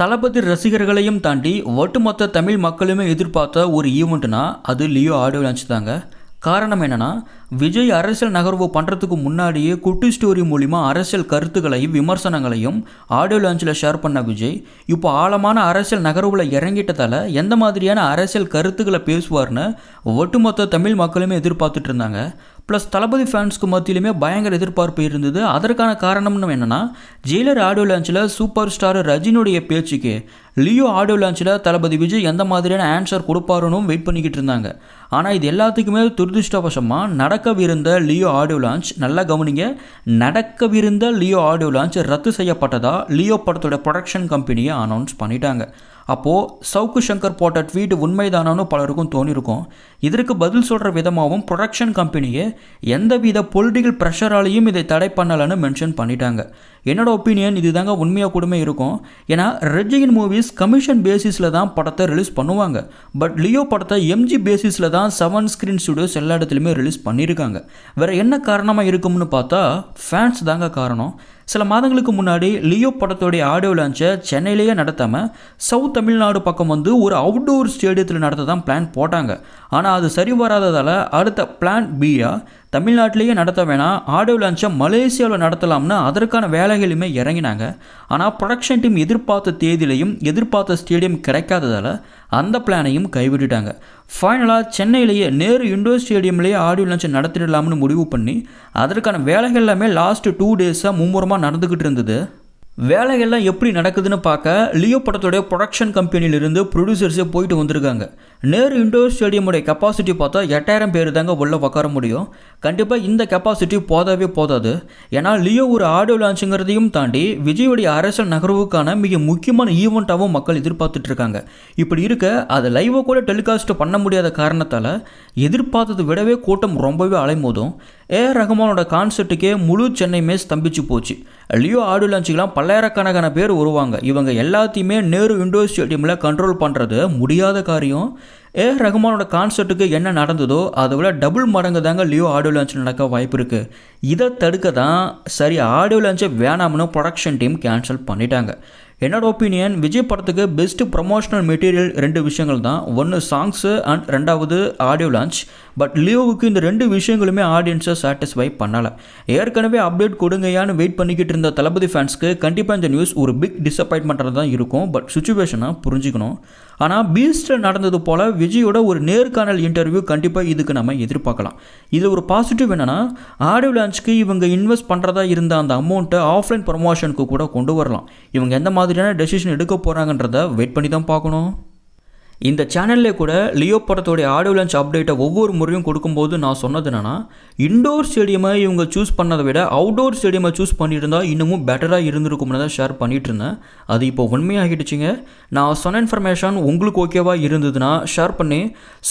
தளபதி ரசிகர்களையும் தாண்டி ஒட்டுமொத்த தமிழ் மக்களுமே எதிர்பார்த்த ஒரு ஈவெண்ட்னா அது லியோ ஆடியோ லான்ச் தாங்க காரணம் என்னென்னா விஜய் அரசியல் நகர்வு பண்ணுறதுக்கு முன்னாடியே குட்டி ஸ்டோரி மூலிமா அரசியல் கருத்துக்களையும் விமர்சனங்களையும் ஆடியோ லான்ச்சில் ஷேர் பண்ண விஜய் இப்போ ஆழமான அரசியல் நகர்வில் இறங்கிட்டதால் எந்த மாதிரியான அரசியல் கருத்துக்களை பேசுவார்னு ஒட்டுமொத்த தமிழ் மக்களுமே எதிர்பார்த்துட்டு இருந்தாங்க ப்ளஸ் தளபதி ஃபேன்ஸ்க்கு மத்தியிலுமே பயங்கர எதிர்பார்ப்பு இருந்தது அதற்கான காரணம்னு என்னென்னா ஜெயிலர் ஆடியோ லான்ச்சில் சூப்பர் ஸ்டார் ரஜினுடைய பேச்சுக்கு லியோ ஆடியோ லான்ச்சில் தளபதி விஜய் எந்த மாதிரியான ஆன்சர் கொடுப்பாருன்னு வெயிட் பண்ணிக்கிட்டு இருந்தாங்க ஆனால் இது எல்லாத்துக்குமே துரதிருஷ்டவசமாக நடக்கவிருந்த லியோ ஆடியோ லான்ச் நல்லா கவனிங்க நடக்கவிருந்த லியோ ஆடியோ லான்ச் ரத்து செய்யப்பட்டதாக லியோ படத்தோட ப்ரொடக்ஷன் கம்பெனியை அனௌன்ஸ் பண்ணிட்டாங்க அப்போது சவுக்கு சங்கர் போட்ட ட்வீட் உண்மைதானான்னு பலருக்கும் தோணியிருக்கும் இதற்கு பதில் சொல்கிற விதமாகவும் ப்ரொடக்ஷன் கம்பெனியை எந்தவித பொலிட்டிக்கல் ப்ரெஷராலையும் இதை தடை பண்ணலைன்னு மென்ஷன் பண்ணிட்டாங்க என்னோட ஒப்பீனியன் இது தாங்க உண்மையாக கூடமே இருக்கும் ஏன்னா ரெஜியின் மூவிஸ் கமிஷன் பேசிஸில் தான் படத்தை ரிலீஸ் பண்ணுவாங்க பட் லியோ படத்தை எம்ஜி பேசிஸில் தான் செவன் ஸ்க்ரீன் ஸ்டுடியோஸ் எல்லா இடத்துலையுமே ரிலீஸ் பண்ணியிருக்காங்க வேறு என்ன காரணமாக இருக்கும்னு பார்த்தா ஃபேன்ஸ் தாங்க காரணம் சில மாதங்களுக்கு முன்னாடி லியோ படத்தோடைய ஆடியோ லான்ச்சை சென்னையிலேயே நடத்தாமல் சவுத் தமிழ்நாடு பக்கம் வந்து ஒரு அவுட்டோர் ஸ்டேடியத்தில் நடத்த தான் பிளான் போட்டாங்க ஆனால் அது சரி வராததால் அடுத்த பிளான் பியாக தமிழ்நாட்டிலேயே நடத்த வேணாம் ஆடியோ லான்ச்சை மலேசியாவில் நடத்தலாம்னு அதற்கான வேலைகளுமே இறங்கினாங்க ஆனால் ப்ரொடக்ஷன் டீம் எதிர்பார்த்த தேதியிலையும் எதிர்பார்த்த ஸ்டேடியம் கிடைக்காததால் அந்த பிளானையும் கைவிட்டுட்டாங்க ஃபைனலாக சென்னையிலேயே நேரு இண்டோர் ஸ்டேடியம்லேயே ஆடியோ லான்ச் நடத்திடலாம்னு முடிவு பண்ணி அதற்கான வேலைகள் எல்லாமே லாஸ்ட்டு டூ டேஸாக மும்முரமாக நடந்துக்கிட்டு இருந்தது வேலைகள்லாம் எப்படி நடக்குதுன்னு பார்க்க லியோ படத்துடைய ப்ரொடக்ஷன் கம்பெனியிலிருந்து ப்ரொடியூசர்ஸே போயிட்டு வந்திருக்காங்க நேரு இண்டோர் ஸ்டேடியமுடைய கெப்பாசிட்டி பார்த்தா எட்டாயிரம் பேர் தாங்க உள்ளே உட்கார முடியும் கண்டிப்பாக இந்த கெப்பாசிட்டி போதாவே போதாது ஏன்னா லியோ ஒரு ஆடியோ லான்ச்சுங்கிறதையும் தாண்டி விஜயுடைய அரசியல் நகர்வுக்கான மிக முக்கியமான ஈவெண்ட்டாகவும் மக்கள் எதிர்பார்த்துட்டு இருக்காங்க இப்படி இருக்க அதை லைவை கூட டெலிகாஸ்ட் பண்ண முடியாத காரணத்தால் எதிர்பார்த்ததை விடவே கூட்டம் ரொம்பவே அலைமோதும் ஏ ரஹ்மானோட கான்சர்ட்டுக்கே முழு சென்னை மேஸ் ஸ்தம்பிச்சு போச்சு லியோ ஆடியோ லான்ச்சுக்கெலாம் பல்லாயிரக்கணக்கான பேர் வருவாங்க இவங்க எல்லாத்தையுமே நேரு விண்டோஸ் ஸ்டேடியமில் கண்ட்ரோல் பண்ணுறது முடியாத காரியம் ஏ ரகுமானோட கான்சர்ட்டுக்கு என்ன நடந்ததோ அதை விட டபுள் மடங்கு தாங்க லியோ ஆடியோ லான்ச் நடக்க வாய்ப்பு இருக்குது இதை தடுக்க தான் சரி ஆடியோ லான்ச்சை வேணாம்னு ப்ரொடக்ஷன் டீம் கேன்சல் பண்ணிட்டாங்க என்னோட ஒப்பீனியன் விஜய் படத்துக்கு பெஸ்ட்டு ப்ரமோஷனல் மெட்டீரியல் ரெண்டு விஷயங்கள் தான் ஒன்று சாங்ஸு அண்ட் ரெண்டாவது ஆடியோ லான்ச் பட் லியோவுக்கு இந்த ரெண்டு விஷயங்களுமே ஆடியன்ஸை சாட்டிஸ்ஃபை பண்ணலை ஏற்கனவே அப்டேட் கொடுங்கயான்னு வெயிட் பண்ணிக்கிட்டு இருந்த தளபதி ஃபேன்ஸ்க்கு கண்டிப்பாக இந்த நியூஸ் ஒரு பிக் டிசப்பாயின்மெண்ட்டாக தான் இருக்கும் பட் சுச்சுவேஷனாக புரிஞ்சுக்கணும் ஆனால் பீஸ்டில் நடந்தது போல் விஜயோட ஒரு நேர்காணல் இன்டர்வியூ கண்டிப்பாக இதுக்கு நம்ம எதிர்பார்க்கலாம் இதில் ஒரு பாசிட்டிவ் என்னென்னா ஆடியோ லான்ச்சுக்கு இவங்க இன்வெஸ்ட் பண்ணுறதா இருந்த அந்த அமௌண்ட்டை ஆஃப்லைன் ப்ரொமோஷனுக்கு கூட கொண்டு வரலாம் இவங்க எந்த மாதிரியான டெசிஷன் எடுக்க போகிறாங்கன்றத வெயிட் பண்ணி தான் பார்க்கணும் இந்த சேனல்லே கூட லியோ படத்தோடைய ஆடியோ லான்ச் அப்டேட்டை ஒவ்வொரு முறையும் கொடுக்கும்போது நான் சொன்னது என்னென்னா இண்டோர் ஸ்டேடியமை இவங்க சூஸ் பண்ணதை விட அவுடோர் ஸ்டேடியமை சூஸ் பண்ணியிருந்தால் இன்னமும் பெட்டராக இருந்திருக்கும்னு தான் ஷேர் பண்ணிகிட்டு இருந்தேன் அது இப்போ உண்மையாகிடுச்சிங்க நான் சொன்ன இன்ஃபர்மேஷன் உங்களுக்கு ஓகேவாக இருந்ததுன்னா ஷேர் பண்ணி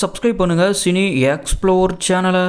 சப்ஸ்கிரைப் பண்ணுங்கள் சினி எக்ஸ்ப்ளோர் சேனலை